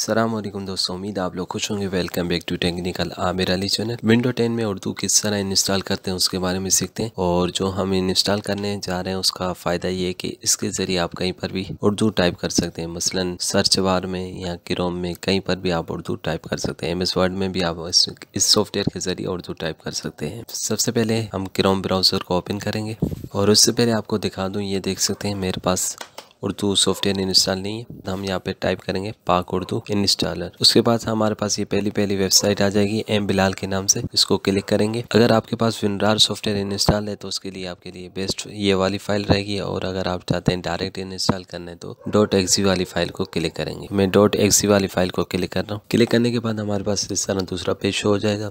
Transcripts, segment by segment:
सलामकुम दोस्तों उम्मीद आप लोग खुश होंगे welcome back to technical Aamir Ali channel window 10 में उर्दू किस तरह इंस्टॉल करते हैं उसके बारे में सीखते हैं और जो हम इंस्टॉल करने जा रहे हैं उसका फ़ायदा ये है कि इसके ज़रिए आप कहीं पर भी उर्दू टाइप कर सकते हैं मसलन सर्च बार में या क्रोम में कहीं पर भी आप उर्दू टाइप कर सकते हैं एम एस वर्ड में भी आप इस सॉफ्टवेयर के ज़रिए उर्दू टाइप कर सकते हैं सबसे पहले हम क्रोम ब्राउज़र को ओपन करेंगे और उससे पहले आपको दिखा दूँ ये देख सकते हैं मेरे पास उर्दू सॉफ्टवेयर इंस्टॉल नहीं है तो हम यहाँ पे टाइप करेंगे पाक उर्दू इंस्टॉलर उसके बाद हमारे पास ये पहली पहली वेबसाइट आ जाएगी एम बिलाल के नाम से इसको क्लिक करेंगे अगर आपके पास विनरार सॉफ्टवेयर इंस्टॉल है तो उसके लिए आपके लिए बेस्ट ये वाली फाइल रहेगी और अगर आप चाहते हैं डायरेक्ट इंस्टॉल करने तो डॉट एक्सी वाली फाइल को क्लिक करेंगे मैं डॉट एक्सी वाली फाइल को क्लिक कर रहा हूँ क्लिक करने के बाद हमारे पास इस तरह दूसरा पेज शो हो जाएगा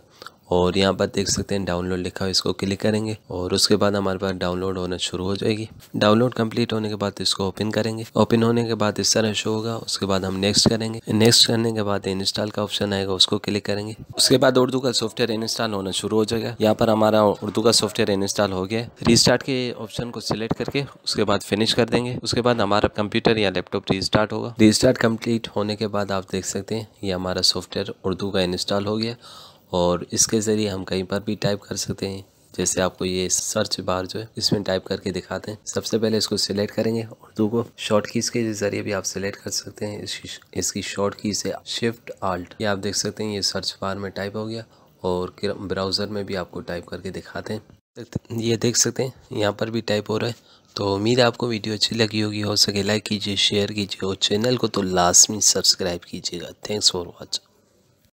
और यहाँ पर देख सकते हैं डाउनलोड लिखा है इसको क्लिक करेंगे और उसके बाद हमारे पास डाउनलोड होना शुरू हो जाएगी डाउनलोड कंप्लीट होने के बाद इसको ओपन करेंगे ओपन होने के बाद इस तरह शो होगा उसके बाद हम नेक्स्ट करेंगे नेक्स्ट करने के बाद इंस्टॉल का ऑप्शन आएगा उसको क्लिक करेंगे उसके बाद उर्दू का सॉफ्टवेयर इंस्टॉल होना शुरू हो जाएगा यहाँ पर हमारा उर्दू का सॉफ्टवेयर इंस्टॉल हो गया रिस्टार्ट के ऑप्शन को सिलेक्ट करके उसके बाद फिनिश कर देंगे उसके बाद हमारा कंप्यूटर या लैपटॉप रिस्टार्ट होगा रिस्टार्ट कम्प्लीट होने के बाद आप देख सकते हैं ये हमारा सॉफ्टवेयर उर्दू का इंस्टॉल हो गया और इसके ज़रिए हम कहीं पर भी टाइप कर सकते हैं जैसे आपको ये सर्च बार जो है इसमें टाइप करके दिखाते हैं सबसे पहले इसको सिलेक्ट करेंगे और दो को शॉर्ट कीज के जरिए भी आप सिलेक्ट कर सकते हैं इसकी इसकी शॉर्ट की से शिफ्ट आल्ट ये आप देख सकते हैं ये सर्च बार में टाइप हो गया और ब्राउज़र में भी आपको टाइप करके दिखाते हैं ये देख सकते हैं यहाँ पर भी टाइप हो रहा है तो उम्मीद आपको वीडियो अच्छी लगी होगी हो सके लाइक कीजिए शेयर कीजिए और चैनल को तो लास्ट में सब्सक्राइब कीजिएगा थैंक्स फॉर वॉचिंग